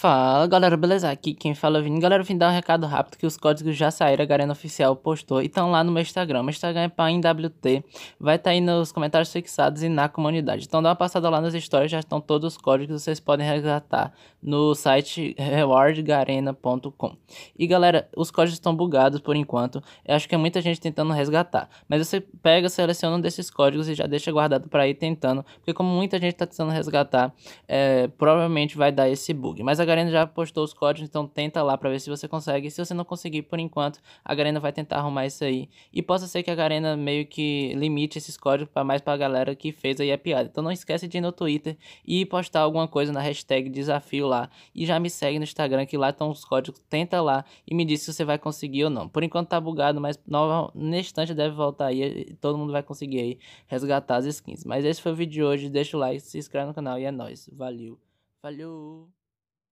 Fala galera, beleza? Aqui quem fala é o Vini. Galera, vim dar um recado rápido que os códigos já saíram, a Garena Oficial postou e estão lá no meu Instagram. Meu Instagram é PAINWT, vai estar tá aí nos comentários fixados e na comunidade. Então dá uma passada lá nas histórias, já estão todos os códigos, vocês podem resgatar no site rewardgarena.com. E galera, os códigos estão bugados por enquanto, eu acho que é muita gente tentando resgatar. Mas você pega, seleciona um desses códigos e já deixa guardado para ir tentando, porque como muita gente está tentando resgatar, é, provavelmente vai dar esse bug. Mas a Garena já postou os códigos, então tenta lá para ver se você consegue. Se você não conseguir por enquanto, a Garena vai tentar arrumar isso aí. E possa ser que a Garena meio que limite esses códigos para mais pra galera que fez aí a piada. Então não esquece de ir no Twitter e postar alguma coisa na hashtag desafio lá. E já me segue no Instagram que lá estão os códigos. Tenta lá e me diz se você vai conseguir ou não. Por enquanto tá bugado, mas no neste instante deve voltar aí. e Todo mundo vai conseguir aí resgatar as skins. Mas esse foi o vídeo de hoje. Deixa o like, se inscreve no canal e é nóis. Valeu. Falou!